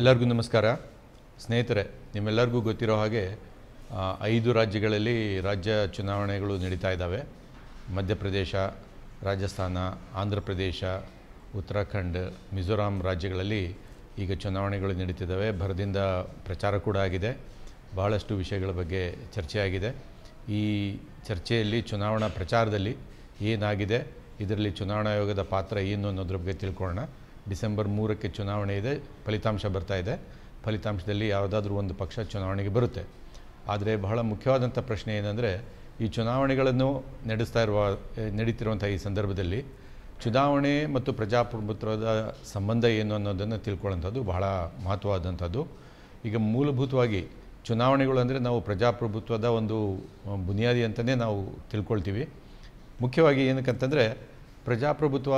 ಎಲ್ಲರಿಗೂ ನಮಸ್ಕಾರ ಸ್ನೇಹಿತರೆ ನಿಮ್ಮೆಲ್ಲರಿಗೂ ಗೊತ್ತಿರೋ ಹಾಗೆ ಐದು ರಾಜ್ಯಗಳಲ್ಲಿ ರಾಜ್ಯ ಚುನಾವಣೆಗಳು ನಡೀತಾ ಇದ್ದಾವೆ ಮಧ್ಯಪ್ರದೇಶ ರಾಜಸ್ಥಾನ ಆಂಧ್ರ ಪ್ರದೇಶ ಉತ್ತರಾಖಂಡ್ ಮಿಜೋರಾಂ ರಾಜ್ಯಗಳಲ್ಲಿ ಈಗ ಚುನಾವಣೆಗಳು ನಡೀತಿದ್ದಾವೆ ಭರದಿಂದ ಪ್ರಚಾರ ಕೂಡ ಆಗಿದೆ ಬಹಳಷ್ಟು ವಿಷಯಗಳ ಬಗ್ಗೆ ಚರ್ಚೆಯಾಗಿದೆ ಈ ಚರ್ಚೆಯಲ್ಲಿ ಚುನಾವಣಾ ಪ್ರಚಾರದಲ್ಲಿ ಏನಾಗಿದೆ ಇದರಲ್ಲಿ ಚುನಾವಣಾ ಆಯೋಗದ ಪಾತ್ರ ಏನು ಅನ್ನೋದ್ರ ಬಗ್ಗೆ ತಿಳ್ಕೊಳ್ಳೋಣ ಡಿಸೆಂಬರ್ ಮೂರಕ್ಕೆ ಚುನಾವಣೆ ಇದೆ ಫಲಿತಾಂಶ ಬರ್ತಾ ಇದೆ ಫಲಿತಾಂಶದಲ್ಲಿ ಯಾವುದಾದ್ರೂ ಒಂದು ಪಕ್ಷ ಚುನಾವಣೆಗೆ ಬರುತ್ತೆ ಆದರೆ ಬಹಳ ಮುಖ್ಯವಾದಂಥ ಪ್ರಶ್ನೆ ಏನಂದರೆ ಈ ಚುನಾವಣೆಗಳನ್ನು ನಡೆಸ್ತಾ ಇರುವ ನಡೀತಿರುವಂಥ ಈ ಸಂದರ್ಭದಲ್ಲಿ ಚುನಾವಣೆ ಮತ್ತು ಪ್ರಜಾಪ್ರಭುತ್ವದ ಸಂಬಂಧ ಏನು ಅನ್ನೋದನ್ನು ತಿಳ್ಕೊಳ್ಳೋಂಥದ್ದು ಬಹಳ ಮಹತ್ವವಾದಂಥದ್ದು ಈಗ ಮೂಲಭೂತವಾಗಿ ಚುನಾವಣೆಗಳು ಅಂದರೆ ನಾವು ಪ್ರಜಾಪ್ರಭುತ್ವದ ಒಂದು ಬುನಿಯಾದಿ ಅಂತಲೇ ನಾವು ತಿಳ್ಕೊಳ್ತೀವಿ ಮುಖ್ಯವಾಗಿ ಏನಕ್ಕಂತಂದರೆ ಪ್ರಜಾಪ್ರಭುತ್ವ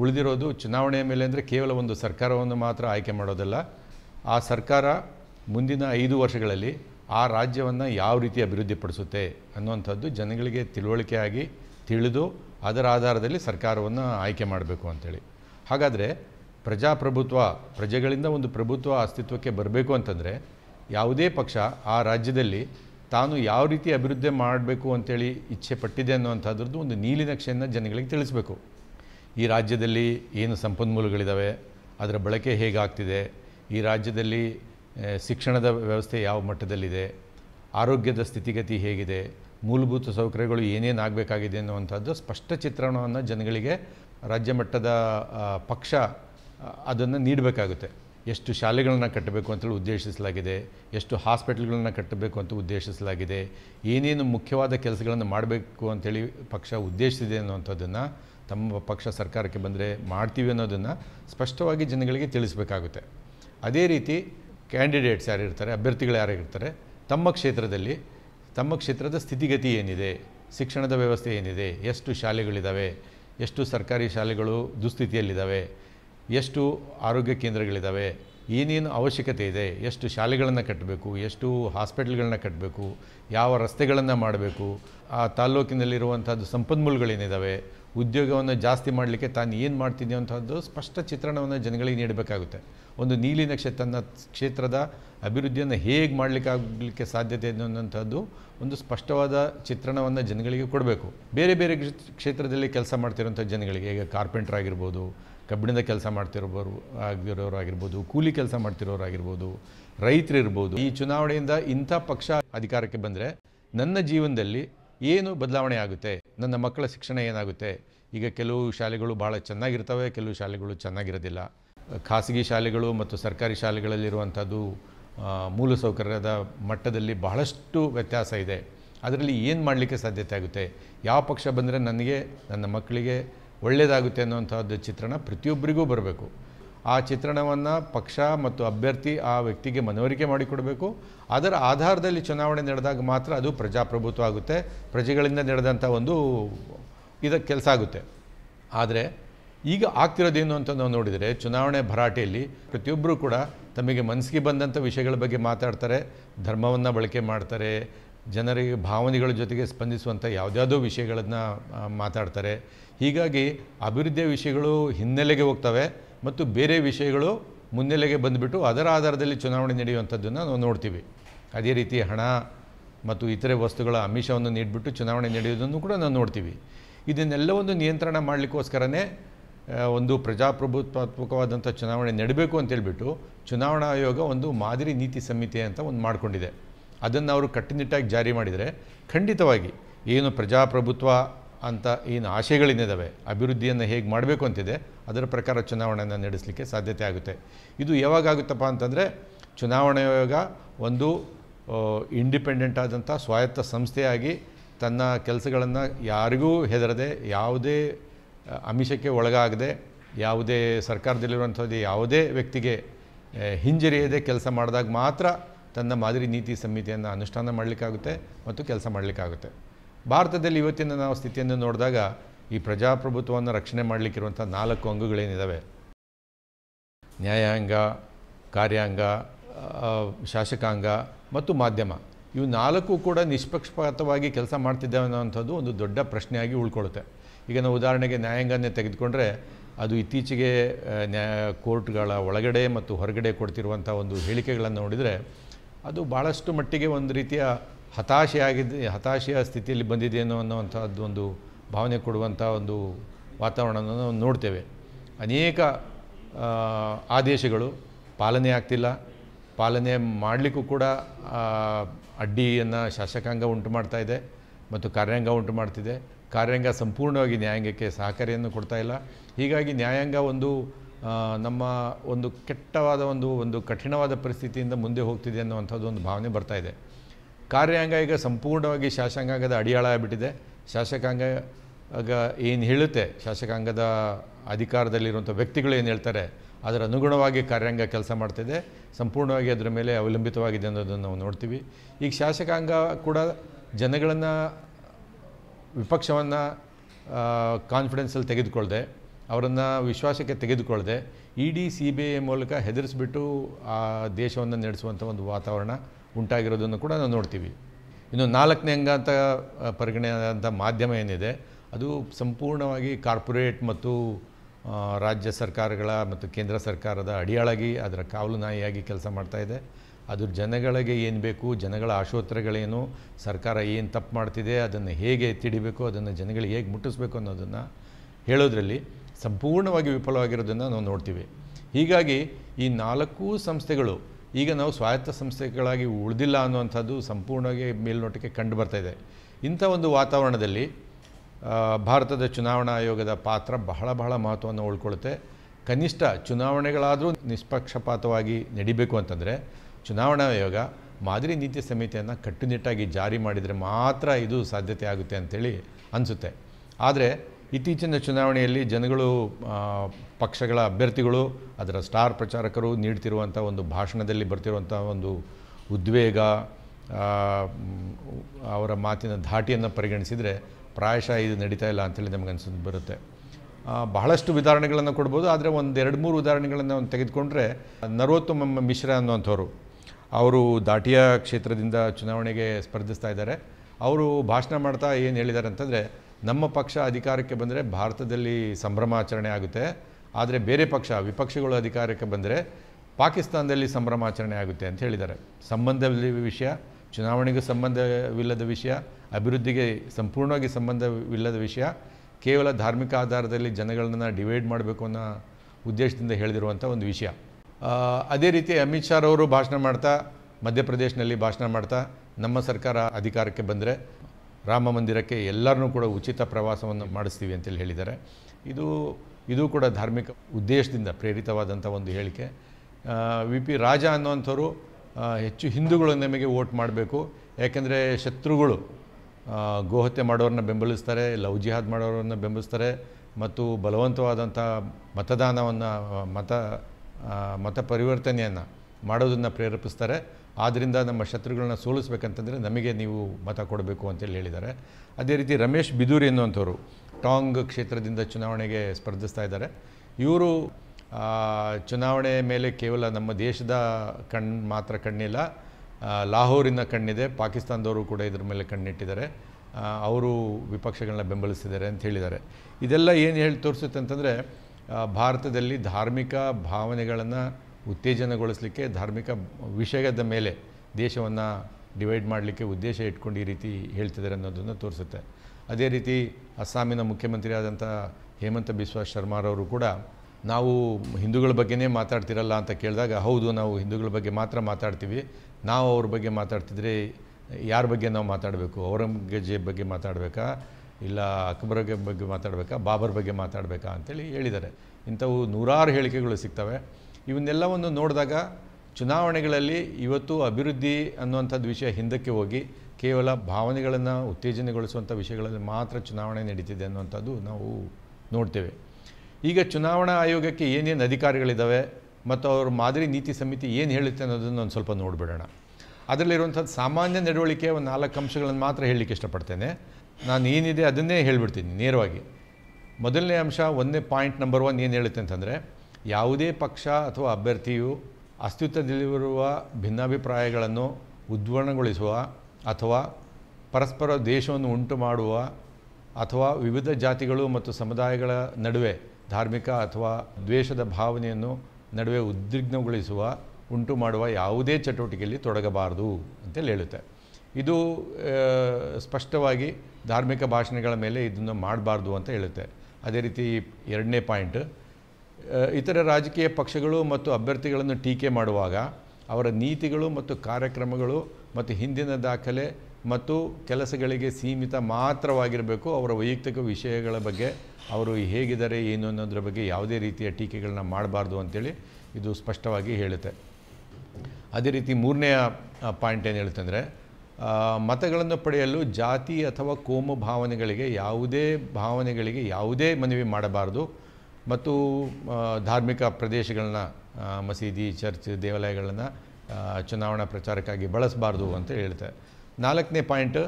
ಉಳಿದಿರೋದು ಚುನಾವಣೆಯ ಮೇಲೆ ಅಂದರೆ ಕೇವಲ ಒಂದು ಸರ್ಕಾರವನ್ನು ಮಾತ್ರ ಆಯ್ಕೆ ಮಾಡೋದಲ್ಲ ಆ ಸರ್ಕಾರ ಮುಂದಿನ ಐದು ವರ್ಷಗಳಲ್ಲಿ ಆ ರಾಜ್ಯವನ್ನು ಯಾವ ರೀತಿ ಅಭಿವೃದ್ಧಿಪಡಿಸುತ್ತೆ ಅನ್ನುವಂಥದ್ದು ಜನಗಳಿಗೆ ತಿಳುವಳಿಕೆಯಾಗಿ ತಿಳಿದು ಅದರ ಆಧಾರದಲ್ಲಿ ಸರ್ಕಾರವನ್ನು ಆಯ್ಕೆ ಮಾಡಬೇಕು ಅಂಥೇಳಿ ಹಾಗಾದರೆ ಪ್ರಜಾಪ್ರಭುತ್ವ ಪ್ರಜೆಗಳಿಂದ ಒಂದು ಪ್ರಭುತ್ವ ಅಸ್ತಿತ್ವಕ್ಕೆ ಬರಬೇಕು ಅಂತಂದರೆ ಯಾವುದೇ ಪಕ್ಷ ಆ ರಾಜ್ಯದಲ್ಲಿ ತಾನು ಯಾವ ರೀತಿ ಅಭಿವೃದ್ಧಿ ಮಾಡಬೇಕು ಅಂತೇಳಿ ಇಚ್ಛೆ ಪಟ್ಟಿದೆ ಅನ್ನುವಂಥದ್ರದ್ದು ಒಂದು ನೀಲಿನಕ್ಷೆಯನ್ನು ಜನಗಳಿಗೆ ತಿಳಿಸಬೇಕು ಈ ರಾಜ್ಯದಲ್ಲಿ ಏನು ಸಂಪನ್ಮೂಲಗಳಿದ್ದಾವೆ ಅದರ ಬಳಕೆ ಹೇಗಾಗ್ತಿದೆ ಈ ರಾಜ್ಯದಲ್ಲಿ ಶಿಕ್ಷಣದ ವ್ಯವಸ್ಥೆ ಯಾವ ಮಟ್ಟದಲ್ಲಿದೆ ಆರೋಗ್ಯದ ಸ್ಥಿತಿಗತಿ ಹೇಗಿದೆ ಮೂಲಭೂತ ಸೌಕರ್ಯಗಳು ಏನೇನು ಆಗಬೇಕಾಗಿದೆ ಅನ್ನುವಂಥದ್ದು ಸ್ಪಷ್ಟ ಚಿತ್ರಣವನ್ನು ಜನಗಳಿಗೆ ರಾಜ್ಯ ಮಟ್ಟದ ಪಕ್ಷ ಅದನ್ನು ನೀಡಬೇಕಾಗುತ್ತೆ ಎಷ್ಟು ಶಾಲೆಗಳನ್ನು ಕಟ್ಟಬೇಕು ಅಂತೇಳಿ ಉದ್ದೇಶಿಸಲಾಗಿದೆ ಎಷ್ಟು ಹಾಸ್ಪಿಟಲ್ಗಳನ್ನು ಕಟ್ಟಬೇಕು ಅಂತ ಉದ್ದೇಶಿಸಲಾಗಿದೆ ಏನೇನು ಮುಖ್ಯವಾದ ಕೆಲಸಗಳನ್ನು ಮಾಡಬೇಕು ಅಂಥೇಳಿ ಪಕ್ಷ ಉದ್ದೇಶಿಸಿದೆ ಅನ್ನುವಂಥದ್ದನ್ನು ತಮ್ಮ ಪಕ್ಷ ಸರ್ಕಾರಕ್ಕೆ ಬಂದರೆ ಮಾಡ್ತೀವಿ ಅನ್ನೋದನ್ನು ಸ್ಪಷ್ಟವಾಗಿ ಜನಗಳಿಗೆ ತಿಳಿಸಬೇಕಾಗುತ್ತೆ ಅದೇ ರೀತಿ ಕ್ಯಾಂಡಿಡೇಟ್ಸ್ ಯಾರಿರ್ತಾರೆ ಅಭ್ಯರ್ಥಿಗಳು ಯಾರಿರ್ತಾರೆ ತಮ್ಮ ಕ್ಷೇತ್ರದಲ್ಲಿ ತಮ್ಮ ಕ್ಷೇತ್ರದ ಸ್ಥಿತಿಗತಿ ಏನಿದೆ ಶಿಕ್ಷಣದ ವ್ಯವಸ್ಥೆ ಏನಿದೆ ಎಷ್ಟು ಶಾಲೆಗಳಿದ್ದಾವೆ ಎಷ್ಟು ಸರ್ಕಾರಿ ಶಾಲೆಗಳು ದುಸ್ಥಿತಿಯಲ್ಲಿದ್ದಾವೆ ಎಷ್ಟು ಆರೋಗ್ಯ ಕೇಂದ್ರಗಳಿದ್ದಾವೆ ಏನೇನು ಅವಶ್ಯಕತೆ ಇದೆ ಎಷ್ಟು ಶಾಲೆಗಳನ್ನು ಕಟ್ಟಬೇಕು ಎಷ್ಟು ಹಾಸ್ಪಿಟಲ್ಗಳನ್ನ ಕಟ್ಟಬೇಕು ಯಾವ ರಸ್ತೆಗಳನ್ನು ಮಾಡಬೇಕು ಆ ತಾಲ್ಲೂಕಿನಲ್ಲಿರುವಂಥದ್ದು ಸಂಪನ್ಮೂಲಗಳೇನಿದ್ದಾವೆ ಉದ್ಯೋಗವನ್ನು ಜಾಸ್ತಿ ಮಾಡಲಿಕ್ಕೆ ತಾನು ಏನು ಮಾಡ್ತೀನಿ ಅಂತದ್ದು ಸ್ಪಷ್ಟ ಚಿತ್ರಣವನ್ನು ಜನಗಳಿಗೆ ನೀಡಬೇಕಾಗುತ್ತೆ ಒಂದು ನೀಲಿ ನಕ್ಷೆ ತನ್ನ ಕ್ಷೇತ್ರದ ಅಭಿವೃದ್ಧಿಯನ್ನು ಹೇಗೆ ಮಾಡಲಿಕ್ಕಾಗಲಿಕ್ಕೆ ಸಾಧ್ಯತೆ ಅನ್ನೋಂಥದ್ದು ಒಂದು ಸ್ಪಷ್ಟವಾದ ಚಿತ್ರಣವನ್ನು ಜನಗಳಿಗೆ ಕೊಡಬೇಕು ಬೇರೆ ಬೇರೆ ಕ್ಷೇತ್ರದಲ್ಲಿ ಕೆಲಸ ಮಾಡ್ತಿರೋಂಥ ಜನಗಳಿಗೆ ಈಗ ಕಾರ್ಪೆಂಟ್ರ್ ಆಗಿರ್ಬೋದು ಕಬ್ಬಿಣದ ಕೆಲಸ ಮಾಡ್ತಿರೋರು ಆಗಿರ್ಬೋದು ಕೂಲಿ ಕೆಲಸ ಮಾಡ್ತಿರೋರಾಗಿರ್ಬೋದು ರೈತರಿರ್ಬೋದು ಈ ಚುನಾವಣೆಯಿಂದ ಇಂಥ ಪಕ್ಷ ಅಧಿಕಾರಕ್ಕೆ ಬಂದರೆ ನನ್ನ ಜೀವನದಲ್ಲಿ ಏನು ಬದಲಾವಣೆ ಆಗುತ್ತೆ ನನ್ನ ಮಕ್ಕಳ ಶಿಕ್ಷಣ ಏನಾಗುತ್ತೆ ಈಗ ಕೆಲವು ಶಾಲೆಗಳು ಭಾಳ ಚೆನ್ನಾಗಿರ್ತವೆ ಕೆಲವು ಶಾಲೆಗಳು ಚೆನ್ನಾಗಿರೋದಿಲ್ಲ ಖಾಸಗಿ ಶಾಲೆಗಳು ಮತ್ತು ಸರ್ಕಾರಿ ಶಾಲೆಗಳಲ್ಲಿರುವಂಥದ್ದು ಮೂಲಸೌಕರ್ಯದ ಮಟ್ಟದಲ್ಲಿ ಬಹಳಷ್ಟು ವ್ಯತ್ಯಾಸ ಇದೆ ಅದರಲ್ಲಿ ಏನು ಮಾಡಲಿಕ್ಕೆ ಸಾಧ್ಯತೆ ಆಗುತ್ತೆ ಯಾವ ಪಕ್ಷ ಬಂದರೆ ನನಗೆ ನನ್ನ ಮಕ್ಕಳಿಗೆ ಒಳ್ಳೆಯದಾಗುತ್ತೆ ಅನ್ನುವಂಥದ್ದು ಚಿತ್ರಣ ಪ್ರತಿಯೊಬ್ಬರಿಗೂ ಬರಬೇಕು ಆ ಚಿತ್ರಣವನ್ನು ಪಕ್ಷ ಮತ್ತು ಅಭ್ಯರ್ಥಿ ಆ ವ್ಯಕ್ತಿಗೆ ಮನವರಿಕೆ ಮಾಡಿಕೊಡಬೇಕು ಅದರ ಆಧಾರದಲ್ಲಿ ಚುನಾವಣೆ ನಡೆದಾಗ ಮಾತ್ರ ಅದು ಪ್ರಜಾಪ್ರಭುತ್ವ ಆಗುತ್ತೆ ಪ್ರಜೆಗಳಿಂದ ನಡೆದಂಥ ಒಂದು ಇದಕ್ಕೆ ಕೆಲಸ ಆಗುತ್ತೆ ಆದರೆ ಈಗ ಆಗ್ತಿರೋದೇನು ಅಂತ ನಾವು ನೋಡಿದರೆ ಚುನಾವಣೆ ಭರಾಟೆಯಲ್ಲಿ ಪ್ರತಿಯೊಬ್ಬರೂ ಕೂಡ ತಮಗೆ ಮನಸ್ಸಿಗೆ ಬಂದಂಥ ವಿಷಯಗಳ ಬಗ್ಗೆ ಮಾತಾಡ್ತಾರೆ ಧರ್ಮವನ್ನು ಬಳಕೆ ಮಾಡ್ತಾರೆ ಜನರಿಗೆ ಭಾವನೆಗಳ ಜೊತೆಗೆ ಸ್ಪಂದಿಸುವಂಥ ಯಾವುದ್ಯಾವುದೋ ವಿಷಯಗಳನ್ನು ಮಾತಾಡ್ತಾರೆ ಹೀಗಾಗಿ ಅಭಿವೃದ್ಧಿಯ ವಿಷಯಗಳು ಹಿನ್ನೆಲೆಗೆ ಹೋಗ್ತವೆ ಮತ್ತು ಬೇರೆ ವಿಷಯಗಳು ಮುನ್ನೆಲೆಗೆ ಬಂದುಬಿಟ್ಟು ಅದರ ಆಧಾರದಲ್ಲಿ ಚುನಾವಣೆ ನಡೆಯುವಂಥದ್ದನ್ನು ನಾವು ನೋಡ್ತೀವಿ ಅದೇ ರೀತಿ ಹಣ ಮತ್ತು ಇತರೆ ವಸ್ತುಗಳ ಆಮಿಷವನ್ನು ನೀಡಿಬಿಟ್ಟು ಚುನಾವಣೆ ನಡೆಯುವುದನ್ನು ಕೂಡ ನಾವು ನೋಡ್ತೀವಿ ಇದನ್ನೆಲ್ಲವನ್ನು ನಿಯಂತ್ರಣ ಮಾಡಲಿಕ್ಕೋಸ್ಕರನೇ ಒಂದು ಪ್ರಜಾಪ್ರಭುತ್ವಾತ್ಮಕವಾದಂಥ ಚುನಾವಣೆ ನಡಬೇಕು ಅಂತೇಳ್ಬಿಟ್ಟು ಚುನಾವಣಾ ಆಯೋಗ ಒಂದು ಮಾದರಿ ನೀತಿ ಸಂಹಿತೆ ಅಂತ ಒಂದು ಮಾಡಿಕೊಂಡಿದೆ ಅದನ್ನು ಅವರು ಕಟ್ಟುನಿಟ್ಟಾಗಿ ಜಾರಿ ಮಾಡಿದರೆ ಖಂಡಿತವಾಗಿ ಏನು ಪ್ರಜಾಪ್ರಭುತ್ವ ಅಂತ ಏನು ಆಶಯಗಳೇನಿದ್ದಾವೆ ಅಭಿವೃದ್ಧಿಯನ್ನು ಹೇಗೆ ಮಾಡಬೇಕು ಅಂತಿದೆ ಅದರ ಪ್ರಕಾರ ಚುನಾವಣೆಯನ್ನು ನಡೆಸಲಿಕ್ಕೆ ಸಾಧ್ಯತೆ ಆಗುತ್ತೆ ಇದು ಯಾವಾಗುತ್ತಪ್ಪ ಅಂತಂದರೆ ಚುನಾವಣೆ ಒಂದು ಇಂಡಿಪೆಂಡೆಂಟ್ ಆದಂಥ ಸ್ವಾಯತ್ತ ಸಂಸ್ಥೆಯಾಗಿ ತನ್ನ ಕೆಲಸಗಳನ್ನು ಯಾರಿಗೂ ಹೆದರದೆ ಯಾವುದೇ ಅಮಿಷಕ್ಕೆ ಒಳಗಾಗದೆ ಯಾವುದೇ ಸರ್ಕಾರದಲ್ಲಿರುವಂಥದ್ದು ಯಾವುದೇ ವ್ಯಕ್ತಿಗೆ ಹಿಂಜರಿಯದೆ ಕೆಲಸ ಮಾಡಿದಾಗ ಮಾತ್ರ ತನ್ನ ಮಾದರಿ ನೀತಿ ಸಂಹಿತೆಯನ್ನು ಅನುಷ್ಠಾನ ಮಾಡಲಿಕ್ಕಾಗುತ್ತೆ ಮತ್ತು ಕೆಲಸ ಮಾಡಲಿಕ್ಕಾಗುತ್ತೆ ಭಾರತದಲ್ಲಿ ಇವತ್ತಿನ ನಾವು ಸ್ಥಿತಿಯನ್ನು ನೋಡಿದಾಗ ಈ ಪ್ರಜಾಪ್ರಭುತ್ವವನ್ನು ರಕ್ಷಣೆ ಮಾಡಲಿಕ್ಕಿರುವಂಥ ನಾಲ್ಕು ಅಂಗಗಳೇನಿದ್ದಾವೆ ನ್ಯಾಯಾಂಗ ಕಾರ್ಯಾಂಗ ಶಾಸಕಾಂಗ ಮತ್ತು ಮಾಧ್ಯಮ ಇವು ನಾಲ್ಕು ಕೂಡ ನಿಷ್ಪಕ್ಷಪಾತವಾಗಿ ಕೆಲಸ ಮಾಡ್ತಿದ್ದಾವೆ ಅನ್ನೋವಂಥದ್ದು ಒಂದು ದೊಡ್ಡ ಪ್ರಶ್ನೆಯಾಗಿ ಉಳ್ಕೊಳ್ಳುತ್ತೆ ಈಗ ನಾವು ಉದಾಹರಣೆಗೆ ನ್ಯಾಯಾಂಗನೇ ತೆಗೆದುಕೊಂಡ್ರೆ ಅದು ಇತ್ತೀಚೆಗೆ ನ್ಯಾಯ ಕೋರ್ಟ್ಗಳ ಒಳಗಡೆ ಮತ್ತು ಹೊರಗಡೆ ಕೊಡ್ತಿರುವಂಥ ಒಂದು ಹೇಳಿಕೆಗಳನ್ನು ನೋಡಿದರೆ ಅದು ಭಾಳಷ್ಟು ಮಟ್ಟಿಗೆ ಒಂದು ರೀತಿಯ ಹತಾಶೆಯಾಗಿದ್ದು ಹತಾಶೆಯ ಸ್ಥಿತಿಯಲ್ಲಿ ಬಂದಿದೆಯೇನೋ ಅನ್ನೋವಂಥದ್ದು ಒಂದು ಭಾವನೆ ಕೊಡುವಂಥ ಒಂದು ವಾತಾವರಣವನ್ನು ನೋಡ್ತೇವೆ ಅನೇಕ ಆದೇಶಗಳು ಪಾಲನೆ ಆಗ್ತಿಲ್ಲ ಪಾಲನೆ ಮಾಡಲಿಕ್ಕೂ ಕೂಡ ಅಡ್ಡಿಯನ್ನು ಶಾಸಕಾಂಗ ಉಂಟು ಮಾಡ್ತಾ ಇದೆ ಮತ್ತು ಕಾರ್ಯಾಂಗ ಉಂಟು ಮಾಡ್ತಿದೆ ಕಾರ್ಯಾಂಗ ಸಂಪೂರ್ಣವಾಗಿ ನ್ಯಾಯಾಂಗಕ್ಕೆ ಸಹಕಾರಿಯನ್ನು ಕೊಡ್ತಾ ಇಲ್ಲ ಹೀಗಾಗಿ ನ್ಯಾಯಾಂಗ ಒಂದು ನಮ್ಮ ಒಂದು ಕೆಟ್ಟವಾದ ಒಂದು ಒಂದು ಕಠಿಣವಾದ ಪರಿಸ್ಥಿತಿಯಿಂದ ಮುಂದೆ ಹೋಗ್ತಿದೆ ಅನ್ನುವಂಥದ್ದು ಒಂದು ಭಾವನೆ ಬರ್ತಾ ಇದೆ ಕಾರ್ಯಾಂಗ ಈಗ ಸಂಪೂರ್ಣವಾಗಿ ಶಾಸಕಾಂಗದ ಅಡಿಯಾಳ ಆಗಿಬಿಟ್ಟಿದೆ ಶಾಸಕಾಂಗ ಏನು ಹೇಳುತ್ತೆ ಶಾಸಕಾಂಗದ ಅಧಿಕಾರದಲ್ಲಿರುವಂಥ ವ್ಯಕ್ತಿಗಳು ಏನು ಹೇಳ್ತಾರೆ ಅದರ ಅನುಗುಣವಾಗಿ ಕಾರ್ಯಾಂಗ ಕೆಲಸ ಮಾಡ್ತಿದೆ ಸಂಪೂರ್ಣವಾಗಿ ಅದರ ಮೇಲೆ ಅವಲಂಬಿತವಾಗಿದೆ ಅನ್ನೋದನ್ನು ನಾವು ನೋಡ್ತೀವಿ ಈಗ ಶಾಸಕಾಂಗ ಕೂಡ ಜನಗಳನ್ನು ವಿಪಕ್ಷವನ್ನು ಕಾನ್ಫಿಡೆನ್ಸಲ್ಲಿ ತೆಗೆದುಕೊಳ್ಳದೆ ಅವರನ್ನು ವಿಶ್ವಾಸಕ್ಕೆ ತೆಗೆದುಕೊಳ್ಳದೆ E D C B I ಮೂಲಕ ಹೆದರಿಸ್ಬಿಟ್ಟು ಆ ದೇಶವನ್ನು ನಡೆಸುವಂಥ ಒಂದು ವಾತಾವರಣ ಉಂಟಾಗಿರೋದನ್ನು ಕೂಡ ನಾವು ನೋಡ್ತೀವಿ ಇನ್ನು ನಾಲ್ಕನೇ ಅಂಗ ಅಂತ ಆದಂಥ ಮಾಧ್ಯಮ ಏನಿದೆ ಅದು ಸಂಪೂರ್ಣವಾಗಿ ಕಾರ್ಪೊರೇಟ್ ಮತ್ತು ರಾಜ್ಯ ಸರ್ಕಾರಗಳ ಮತ್ತು ಕೇಂದ್ರ ಸರ್ಕಾರದ ಅಡಿಯಾಳಾಗಿ ಅದರ ಕಾವಲು ನಾಯಿಯಾಗಿ ಕೆಲಸ ಇದೆ ಅದು ಜನಗಳಿಗೆ ಏನು ಬೇಕು ಜನಗಳ ಆಶೋತ್ತರಗಳೇನು ಸರ್ಕಾರ ಏನು ತಪ್ಪು ಮಾಡ್ತಿದೆ ಅದನ್ನು ಹೇಗೆ ಎತ್ತಿಡಿಬೇಕು ಅದನ್ನು ಜನಗಳಿಗೆ ಹೇಗೆ ಮುಟ್ಟಿಸ್ಬೇಕು ಅನ್ನೋದನ್ನು ಹೇಳೋದ್ರಲ್ಲಿ ಸಂಪೂರ್ಣವಾಗಿ ವಿಫಲವಾಗಿರೋದನ್ನು ನಾವು ನೋಡ್ತೀವಿ ಹೀಗಾಗಿ ಈ ನಾಲ್ಕೂ ಸಂಸ್ಥೆಗಳು ಈಗ ನಾವು ಸ್ವಾಯತ್ತ ಸಂಸ್ಥೆಗಳಾಗಿ ಉಳಿದಿಲ್ಲ ಅನ್ನುವಂಥದ್ದು ಸಂಪೂರ್ಣವಾಗಿ ಮೇಲ್ನೋಟಕ್ಕೆ ಕಂಡು ಇದೆ ಇಂಥ ಒಂದು ವಾತಾವರಣದಲ್ಲಿ ಭಾರತದ ಚುನಾವಣಾ ಆಯೋಗದ ಪಾತ್ರ ಬಹಳ ಬಹಳ ಮಹತ್ವವನ್ನು ಉಳ್ಕೊಳ್ಳುತ್ತೆ ಕನಿಷ್ಠ ಚುನಾವಣೆಗಳಾದರೂ ನಿಷ್ಪಕ್ಷಪಾತವಾಗಿ ನಡಿಬೇಕು ಅಂತಂದರೆ ಚುನಾವಣಾ ಆಯೋಗ ಮಾದರಿ ನೀತಿ ಸಮಿತಿಯನ್ನು ಕಟ್ಟುನಿಟ್ಟಾಗಿ ಜಾರಿ ಮಾಡಿದರೆ ಮಾತ್ರ ಇದು ಸಾಧ್ಯತೆ ಆಗುತ್ತೆ ಅಂಥೇಳಿ ಅನಿಸುತ್ತೆ ಆದರೆ ಇತ್ತೀಚಿನ ಚುನಾವಣೆಯಲ್ಲಿ ಜನಗಳು ಪಕ್ಷಗಳ ಅಭ್ಯರ್ಥಿಗಳು ಅದರ ಸ್ಟಾರ್ ಪ್ರಚಾರಕರು ನೀಡ್ತಿರುವಂಥ ಒಂದು ಭಾಷಣದಲ್ಲಿ ಬರ್ತಿರುವಂಥ ಒಂದು ಉದ್ವೇಗ ಅವರ ಮಾತಿನ ಧಾಟಿಯನ್ನು ಪರಿಗಣಿಸಿದರೆ ಪ್ರಾಯಶಃ ಇದು ನಡೀತಾ ಇಲ್ಲ ಅಂಥೇಳಿ ನಮಗನ್ಸೋದು ಬರುತ್ತೆ ಬಹಳಷ್ಟು ಉದಾಹರಣೆಗಳನ್ನು ಕೊಡ್ಬೋದು ಆದರೆ ಒಂದು ಎರಡು ಮೂರು ಉದಾಹರಣೆಗಳನ್ನು ತೆಗೆದುಕೊಂಡ್ರೆ ನರೋತ್ತಮ ಮಿಶ್ರಾ ಅನ್ನುವಂಥವ್ರು ಅವರು ದಾಟಿಯ ಕ್ಷೇತ್ರದಿಂದ ಚುನಾವಣೆಗೆ ಸ್ಪರ್ಧಿಸ್ತಾ ಇದ್ದಾರೆ ಅವರು ಭಾಷಣ ಮಾಡ್ತಾ ಏನು ಹೇಳಿದ್ದಾರೆ ಅಂತಂದರೆ ನಮ್ಮ ಪಕ್ಷ ಅಧಿಕಾರಕ್ಕೆ ಬಂದರೆ ಭಾರತದಲ್ಲಿ ಸಂಭ್ರಮಾಚರಣೆ ಆಗುತ್ತೆ ಆದರೆ ಬೇರೆ ಪಕ್ಷ ವಿಪಕ್ಷಗಳು ಅಧಿಕಾರಕ್ಕೆ ಬಂದರೆ ಪಾಕಿಸ್ತಾನದಲ್ಲಿ ಸಂಭ್ರಮಾಚರಣೆ ಆಗುತ್ತೆ ಅಂತ ಹೇಳಿದ್ದಾರೆ ಸಂಬಂಧವಿಲ್ಲ ವಿಷಯ ಚುನಾವಣೆಗೂ ಸಂಬಂಧವಿಲ್ಲದ ವಿಷಯ ಅಭಿವೃದ್ಧಿಗೆ ಸಂಪೂರ್ಣವಾಗಿ ಸಂಬಂಧವಿಲ್ಲದ ವಿಷಯ ಕೇವಲ ಧಾರ್ಮಿಕ ಆಧಾರದಲ್ಲಿ ಜನಗಳನ್ನ ಡಿವೈಡ್ ಮಾಡಬೇಕು ಅನ್ನೋ ಉದ್ದೇಶದಿಂದ ಹೇಳಿದಿರುವಂಥ ಒಂದು ವಿಷಯ ಅದೇ ರೀತಿ ಅಮಿತ್ ಶಾರವರು ಭಾಷಣ ಮಾಡ್ತಾ ಮಧ್ಯಪ್ರದೇಶನಲ್ಲಿ ಭಾಷಣ ಮಾಡ್ತಾ ನಮ್ಮ ಸರ್ಕಾರ ಅಧಿಕಾರಕ್ಕೆ ಬಂದರೆ ರಾಮ ಮಂದಿರಕ್ಕೆ ಎಲ್ಲರನ್ನೂ ಕೂಡ ಉಚಿತ ಪ್ರವಾಸವನ್ನು ಮಾಡಿಸ್ತೀವಿ ಅಂತೇಳಿ ಹೇಳಿದ್ದಾರೆ ಇದು ಇದು ಕೂಡ ಧಾರ್ಮಿಕ ಉದ್ದೇಶದಿಂದ ಪ್ರೇರಿತವಾದಂಥ ಒಂದು ಹೇಳಿಕೆ ವಿ ಪಿ ರಾಜ ಅನ್ನುವಂಥವ್ರು ಹೆಚ್ಚು ಹಿಂದೂಗಳು ನಮಗೆ ವೋಟ್ ಮಾಡಬೇಕು ಯಾಕೆಂದರೆ ಶತ್ರುಗಳು ಗೋಹತ್ಯೆ ಮಾಡೋರನ್ನ ಬೆಂಬಲಿಸ್ತಾರೆ ಲವ್ ಜಿಹಾದ್ ಮಾಡೋರನ್ನ ಬೆಂಬಲಿಸ್ತಾರೆ ಮತ್ತು ಬಲವಂತವಾದಂಥ ಮತದಾನವನ್ನು ಮತ ಮತ ಪರಿವರ್ತನೆಯನ್ನು ಮಾಡೋದನ್ನು ಪ್ರೇರೇಪಿಸ್ತಾರೆ ಆದ್ದರಿಂದ ನಮ್ಮ ಶತ್ರುಗಳನ್ನ ಸೋಲಿಸ್ಬೇಕಂತಂದರೆ ನಮಗೆ ನೀವು ಮತ ಕೊಡಬೇಕು ಅಂತೇಳಿ ಹೇಳಿದ್ದಾರೆ ಅದೇ ರೀತಿ ರಮೇಶ್ ಬಿದೂರಿ ಎನ್ನುವಂಥವ್ರು ಟಾಂಗ್ ಕ್ಷೇತ್ರದಿಂದ ಚುನಾವಣೆಗೆ ಸ್ಪರ್ಧಿಸ್ತಾ ಇದ್ದಾರೆ ಇವರು ಚುನಾವಣೆ ಮೇಲೆ ಕೇವಲ ನಮ್ಮ ದೇಶದ ಕಣ್ಣು ಮಾತ್ರ ಕಣ್ಣಿಲ್ಲ ಲಾಹೋರಿನ ಕಣ್ಣಿದೆ ಪಾಕಿಸ್ತಾನದವರು ಕೂಡ ಇದ್ರ ಮೇಲೆ ಕಣ್ಣಿಟ್ಟಿದ್ದಾರೆ ಅವರು ವಿಪಕ್ಷಗಳನ್ನ ಬೆಂಬಲಿಸಿದ್ದಾರೆ ಅಂತ ಹೇಳಿದ್ದಾರೆ ಇದೆಲ್ಲ ಏನು ಹೇಳಿ ತೋರಿಸುತ್ತೆ ಅಂತಂದರೆ ಭಾರತದಲ್ಲಿ ಧಾರ್ಮಿಕ ಭಾವನೆಗಳನ್ನು ಉತ್ತೇಜನಗೊಳಿಸಲಿಕ್ಕೆ ಧಾರ್ಮಿಕ ವಿಷಯದ ಮೇಲೆ ದೇಶವನ್ನು ಡಿವೈಡ್ ಮಾಡಲಿಕ್ಕೆ ಉದ್ದೇಶ ಇಟ್ಕೊಂಡು ಈ ರೀತಿ ಹೇಳ್ತಿದ್ದಾರೆ ಅನ್ನೋದನ್ನು ತೋರಿಸುತ್ತೆ ಅದೇ ರೀತಿ ಅಸ್ಸಾಮಿನ ಮುಖ್ಯಮಂತ್ರಿ ಆದಂಥ ಹೇಮಂತ ಬಿಸ್ವಾ ಶರ್ಮಾರವರು ಕೂಡ ನಾವು ಹಿಂದೂಗಳ ಬಗ್ಗೆನೇ ಮಾತಾಡ್ತಿರಲ್ಲ ಅಂತ ಕೇಳಿದಾಗ ಹೌದು ನಾವು ಹಿಂದೂಗಳ ಬಗ್ಗೆ ಮಾತ್ರ ಮಾತಾಡ್ತೀವಿ ನಾವು ಅವ್ರ ಬಗ್ಗೆ ಮಾತಾಡ್ತಿದ್ರೆ ಯಾರ ಬಗ್ಗೆ ನಾವು ಮಾತಾಡಬೇಕು ಔರಂಗಜೇಬ್ ಬಗ್ಗೆ ಮಾತಾಡಬೇಕಾ ಇಲ್ಲ ಅಕ್ಬರ ಬಗ್ಗೆ ಮಾತಾಡಬೇಕಾ ಬಾಬರ್ ಬಗ್ಗೆ ಮಾತಾಡಬೇಕಾ ಅಂತೇಳಿ ಹೇಳಿದ್ದಾರೆ ಇಂಥವು ನೂರಾರು ಹೇಳಿಕೆಗಳು ಸಿಗ್ತವೆ ಇವನ್ನೆಲ್ಲವನ್ನು ನೋಡಿದಾಗ ಚುನಾವಣೆಗಳಲ್ಲಿ ಇವತ್ತು ಅಭಿವೃದ್ಧಿ ಅನ್ನುವಂಥದ್ದು ವಿಷಯ ಹಿಂದಕ್ಕೆ ಹೋಗಿ ಕೇವಲ ಭಾವನೆಗಳನ್ನು ಉತ್ತೇಜನಗೊಳಿಸುವಂಥ ವಿಷಯಗಳಲ್ಲಿ ಮಾತ್ರ ಚುನಾವಣೆ ನಡೀತಿದೆ ಅನ್ನುವಂಥದ್ದು ನಾವು ನೋಡ್ತೇವೆ ಈಗ ಚುನಾವಣಾ ಆಯೋಗಕ್ಕೆ ಏನೇನು ಅಧಿಕಾರಿಗಳಿದ್ದಾವೆ ಮತ್ತು ಅವರ ಮಾದರಿ ನೀತಿ ಸಮಿತಿ ಏನು ಹೇಳುತ್ತೆ ಅನ್ನೋದನ್ನು ಒಂದು ಸ್ವಲ್ಪ ನೋಡಿಬಿಡೋಣ ಅದರಲ್ಲಿರುವಂಥದ್ದು ಸಾಮಾನ್ಯ ನಡವಳಿಕೆ ಒಂದು ನಾಲ್ಕು ಅಂಶಗಳನ್ನು ಮಾತ್ರ ಹೇಳಲಿಕ್ಕೆ ಇಷ್ಟಪಡ್ತೇನೆ ನಾನು ಏನಿದೆ ಅದನ್ನೇ ಹೇಳಿಬಿಡ್ತೀನಿ ನೇರವಾಗಿ ಮೊದಲನೇ ಅಂಶ ಒಂದೇ ಪಾಯಿಂಟ್ ನಂಬರ್ ಒನ್ ಏನು ಹೇಳುತ್ತೆ ಅಂತಂದರೆ ಯಾವುದೇ ಪಕ್ಷ ಅಥವಾ ಅಭ್ಯರ್ಥಿಯು ಅಸ್ತಿತ್ವದಲ್ಲಿರುವ ಭಿನ್ನಾಭಿಪ್ರಾಯಗಳನ್ನು ಉದ್ವರ್ಣಗೊಳಿಸುವ ಅಥವಾ ಪರಸ್ಪರ ದೇಶವನ್ನು ಉಂಟು ಮಾಡುವ ಅಥವಾ ವಿವಿಧ ಜಾತಿಗಳು ಮತ್ತು ಸಮುದಾಯಗಳ ನಡುವೆ ಧಾರ್ಮಿಕ ಅಥವಾ ದ್ವೇಷದ ಭಾವನೆಯನ್ನು ನಡುವೆ ಉದ್ವಿಗ್ನಗೊಳಿಸುವ ಉಂಟು ಮಾಡುವ ಯಾವುದೇ ಚಟುವಟಿಕೆಯಲ್ಲಿ ತೊಡಗಬಾರದು ಅಂತೇಳಿ ಹೇಳುತ್ತೆ ಇದು ಸ್ಪಷ್ಟವಾಗಿ ಧಾರ್ಮಿಕ ಭಾಷಣಗಳ ಮೇಲೆ ಇದನ್ನು ಮಾಡಬಾರ್ದು ಅಂತ ಹೇಳುತ್ತೆ ಅದೇ ರೀತಿ ಎರಡನೇ ಪಾಯಿಂಟ್ ಇತರ ರಾಜಕೀಯ ಪಕ್ಷಗಳು ಮತ್ತು ಅಭ್ಯರ್ಥಿಗಳನ್ನು ಟೀಕೆ ಮಾಡುವಾಗ ಅವರ ನೀತಿಗಳು ಮತ್ತು ಕಾರ್ಯಕ್ರಮಗಳು ಮತ್ತು ಹಿಂದಿನ ದಾಖಲೆ ಮತ್ತು ಕೆಲಸಗಳಿಗೆ ಸೀಮಿತ ಮಾತ್ರವಾಗಿರಬೇಕು ಅವರ ವೈಯಕ್ತಿಕ ವಿಷಯಗಳ ಬಗ್ಗೆ ಅವರು ಹೇಗಿದ್ದಾರೆ ಏನು ಅನ್ನೋದ್ರ ಬಗ್ಗೆ ಯಾವುದೇ ರೀತಿಯ ಟೀಕೆಗಳನ್ನ ಮಾಡಬಾರ್ದು ಅಂತೇಳಿ ಇದು ಸ್ಪಷ್ಟವಾಗಿ ಹೇಳುತ್ತೆ ಅದೇ ರೀತಿ ಮೂರನೆಯ ಪಾಯಿಂಟ್ ಏನು ಹೇಳ್ತಂದರೆ ಮತಗಳನ್ನು ಪಡೆಯಲು ಜಾತಿ ಅಥವಾ ಕೋಮು ಭಾವನೆಗಳಿಗೆ ಯಾವುದೇ ಭಾವನೆಗಳಿಗೆ ಯಾವುದೇ ಮನವಿ ಮಾಡಬಾರ್ದು ಮತ್ತು ಧಾರ್ಮಿಕ ಪ್ರದೇಶಗಳನ್ನ ಮಸೀದಿ ಚರ್ಚ್ ದೇವಾಲಯಗಳನ್ನು ಚುನಾವಣಾ ಪ್ರಚಾರಕ್ಕಾಗಿ ಬಳಸಬಾರ್ದು ಅಂತ ಹೇಳ್ತಾರೆ ನಾಲ್ಕನೇ ಪಾಯಿಂಟ್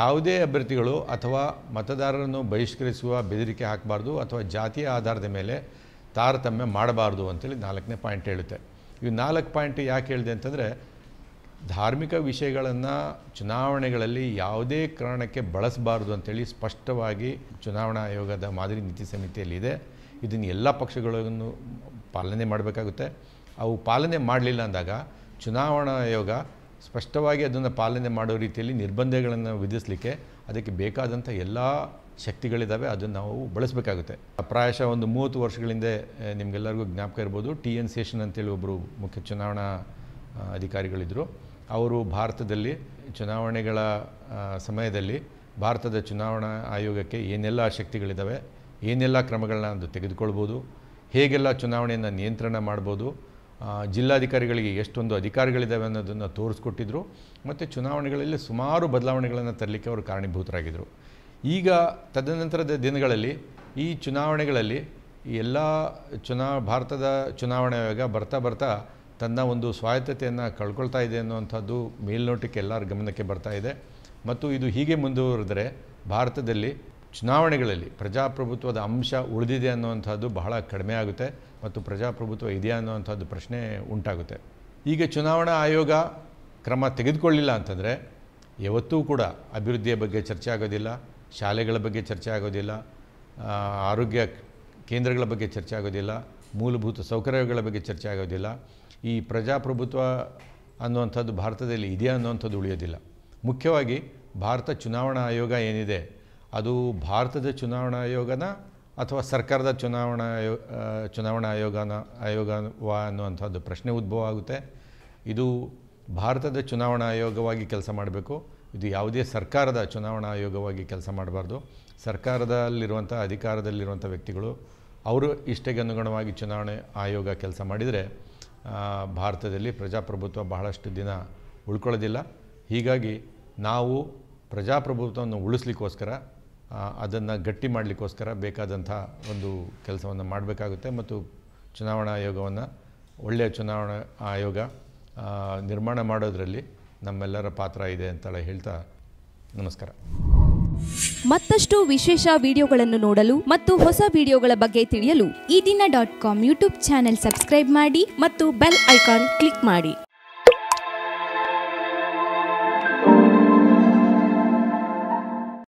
ಯಾವುದೇ ಅಭ್ಯರ್ಥಿಗಳು ಅಥವಾ ಮತದಾರರನ್ನು ಬಹಿಷ್ಕರಿಸುವ ಬೆದರಿಕೆ ಹಾಕಬಾರ್ದು ಅಥವಾ ಜಾತಿಯ ಆಧಾರದ ಮೇಲೆ ತಾರತಮ್ಯ ಮಾಡಬಾರ್ದು ಅಂತೇಳಿ ನಾಲ್ಕನೇ ಪಾಯಿಂಟ್ ಹೇಳುತ್ತೆ ಇವು ನಾಲ್ಕು ಪಾಯಿಂಟ್ ಯಾಕೆ ಹೇಳಿದೆ ಅಂತಂದರೆ ಧಾರ್ಮಿಕ ವಿಷಯಗಳನ್ನು ಚುನಾವಣೆಗಳಲ್ಲಿ ಯಾವುದೇ ಕಾರಣಕ್ಕೆ ಬಳಸಬಾರ್ದು ಅಂತೇಳಿ ಸ್ಪಷ್ಟವಾಗಿ ಚುನಾವಣಾ ಆಯೋಗದ ಮಾದರಿ ನೀತಿ ಸಮಿತಿಯಲ್ಲಿದೆ ಇದನ್ನು ಎಲ್ಲ ಪಕ್ಷಗಳನ್ನು ಪಾಲನೆ ಮಾಡಬೇಕಾಗುತ್ತೆ ಅವು ಪಾಲನೆ ಮಾಡಲಿಲ್ಲ ಅಂದಾಗ ಚುನಾವಣಾ ಆಯೋಗ ಸ್ಪಷ್ಟವಾಗಿ ಅದನ್ನು ಪಾಲನೆ ಮಾಡೋ ರೀತಿಯಲ್ಲಿ ನಿರ್ಬಂಧಗಳನ್ನು ವಿಧಿಸಲಿಕ್ಕೆ ಅದಕ್ಕೆ ಬೇಕಾದಂಥ ಎಲ್ಲ ಶಕ್ತಿಗಳಿದ್ದಾವೆ ಅದನ್ನು ನಾವು ಬಳಸಬೇಕಾಗುತ್ತೆ ಪ್ರಾಯಶಃ ಒಂದು ಮೂವತ್ತು ವರ್ಷಗಳಿಂದ ನಿಮಗೆಲ್ಲರಿಗೂ ಜ್ಞಾಪಕ ಇರ್ಬೋದು ಟಿ ಎನ್ ಸೇಷನ್ ಅಂತೇಳಿ ಒಬ್ಬರು ಮುಖ್ಯ ಚುನಾವಣಾ ಅಧಿಕಾರಿಗಳಿದ್ದರು ಅವರು ಭಾರತದಲ್ಲಿ ಚುನಾವಣೆಗಳ ಸಮಯದಲ್ಲಿ ಭಾರತದ ಚುನಾವಣಾ ಆಯೋಗಕ್ಕೆ ಏನೆಲ್ಲ ಶಕ್ತಿಗಳಿದ್ದಾವೆ ಏನೆಲ್ಲ ಕ್ರಮಗಳನ್ನ ಅದು ತೆಗೆದುಕೊಳ್ಬೋದು ಹೇಗೆಲ್ಲ ಚುನಾವಣೆಯನ್ನು ನಿಯಂತ್ರಣ ಮಾಡ್ಬೋದು ಜಿಲ್ಲಾಧಿಕಾರಿಗಳಿಗೆ ಎಷ್ಟೊಂದು ಅಧಿಕಾರಿಗಳಿದ್ದಾವೆ ಅನ್ನೋದನ್ನು ತೋರಿಸ್ಕೊಟ್ಟಿದ್ರು ಮತ್ತು ಚುನಾವಣೆಗಳಲ್ಲಿ ಸುಮಾರು ಬದಲಾವಣೆಗಳನ್ನು ತರಲಿಕ್ಕೆ ಅವರು ಕಾರಣೀಭೂತರಾಗಿದ್ದರು ಈಗ ತದನಂತರದ ದಿನಗಳಲ್ಲಿ ಈ ಚುನಾವಣೆಗಳಲ್ಲಿ ಈ ಎಲ್ಲ ಚುನಾ ಭಾರತದ ಚುನಾವಣೆ ಆಯೋಗ ಬರ್ತಾ ಬರ್ತಾ ತನ್ನ ಒಂದು ಸ್ವಾಯತ್ತತೆಯನ್ನು ಕಳ್ಕೊಳ್ತಾ ಇದೆ ಅನ್ನುವಂಥದ್ದು ಮೇಲ್ನೋಟಕ್ಕೆ ಎಲ್ಲರ ಗಮನಕ್ಕೆ ಬರ್ತಾ ಇದೆ ಮತ್ತು ಇದು ಹೀಗೆ ಮುಂದುವರೆದರೆ ಭಾರತದಲ್ಲಿ ಚುನಾವಣೆಗಳಲ್ಲಿ ಪ್ರಜಾಪ್ರಭುತ್ವದ ಅಂಶ ಉಳಿದಿದೆ ಅನ್ನುವಂಥದ್ದು ಬಹಳ ಕಡಿಮೆ ಆಗುತ್ತೆ ಮತ್ತು ಪ್ರಜಾಪ್ರಭುತ್ವ ಇದೆಯಾ ಅನ್ನುವಂಥದ್ದು ಪ್ರಶ್ನೆ ಉಂಟಾಗುತ್ತೆ ಈಗ ಚುನಾವಣಾ ಆಯೋಗ ಕ್ರಮ ತೆಗೆದುಕೊಳ್ಳಿಲ್ಲ ಅಂತಂದರೆ ಯಾವತ್ತೂ ಕೂಡ ಅಭಿವೃದ್ಧಿಯ ಬಗ್ಗೆ ಚರ್ಚೆ ಆಗೋದಿಲ್ಲ ಶಾಲೆಗಳ ಬಗ್ಗೆ ಚರ್ಚೆ ಆಗೋದಿಲ್ಲ ಆರೋಗ್ಯ ಕೇಂದ್ರಗಳ ಬಗ್ಗೆ ಚರ್ಚೆ ಆಗೋದಿಲ್ಲ ಮೂಲಭೂತ ಸೌಕರ್ಯಗಳ ಬಗ್ಗೆ ಚರ್ಚೆ ಆಗೋದಿಲ್ಲ ಈ ಪ್ರಜಾಪ್ರಭುತ್ವ ಅನ್ನುವಂಥದ್ದು ಭಾರತದಲ್ಲಿ ಇದೆಯಾ ಅನ್ನುವಂಥದ್ದು ಉಳಿಯೋದಿಲ್ಲ ಮುಖ್ಯವಾಗಿ ಭಾರತ ಚುನಾವಣಾ ಆಯೋಗ ಏನಿದೆ ಅದು ಭಾರತದ ಚುನಾವಣಾ ಆಯೋಗನ ಅಥವಾ ಸರ್ಕಾರದ ಚುನಾವಣಾ ಆಯೋ ಚುನಾವಣಾ ಆಯೋಗನ ಆಯೋಗವಾ ಅನ್ನುವಂಥದ್ದು ಪ್ರಶ್ನೆ ಉದ್ಭವ ಆಗುತ್ತೆ ಇದು ಭಾರತದ ಚುನಾವಣಾ ಆಯೋಗವಾಗಿ ಕೆಲಸ ಮಾಡಬೇಕು ಇದು ಯಾವುದೇ ಸರ್ಕಾರದ ಚುನಾವಣಾ ಆಯೋಗವಾಗಿ ಕೆಲಸ ಮಾಡಬಾರ್ದು ಸರ್ಕಾರದಲ್ಲಿರುವಂಥ ಅಧಿಕಾರದಲ್ಲಿರುವಂಥ ವ್ಯಕ್ತಿಗಳು ಅವರು ಇಷ್ಟೆಗೆ ಅನುಗುಣವಾಗಿ ಚುನಾವಣೆ ಆಯೋಗ ಕೆಲಸ ಮಾಡಿದರೆ ಭಾರತದಲ್ಲಿ ಪ್ರಜಾಪ್ರಭುತ್ವ ಬಹಳಷ್ಟು ದಿನ ಉಳ್ಕೊಳ್ಳೋದಿಲ್ಲ ಹೀಗಾಗಿ ನಾವು ಪ್ರಜಾಪ್ರಭುತ್ವವನ್ನು ಉಳಿಸ್ಲಿಕ್ಕೋಸ್ಕರ ಅದನ್ನು ಗಟ್ಟಿ ಮಾಡಲಿಕ್ಕೋಸ್ಕರ ಬೇಕಾದಂಥ ಒಂದು ಕೆಲಸವನ್ನು ಮಾಡಬೇಕಾಗುತ್ತೆ ಮತ್ತು ಚುನಾವಣಾ ಆಯೋಗವನ್ನು ಒಳ್ಳೆಯ ಚುನಾವಣಾ ಆಯೋಗ ನಿರ್ಮಾಣ ಮಾಡೋದರಲ್ಲಿ ನಮ್ಮೆಲ್ಲರ ಪಾತ್ರ ಇದೆ ಅಂತೇಳಿ ಹೇಳ್ತಾ ನಮಸ್ಕಾರ ಮತ್ತಷ್ಟು ವಿಶೇಷ ವಿಡಿಯೋಗಳನ್ನು ನೋಡಲು ಮತ್ತು ಹೊಸ ವಿಡಿಯೋಗಳ ಬಗ್ಗೆ ತಿಳಿಯಲು Eedina dot com YouTube channel subscribe ಮಾಡಿ ಮತ್ತು ಬೆಲ್ ಐಕಾನ್ ಕ್ಲಿಕ್ ಮಾಡಿ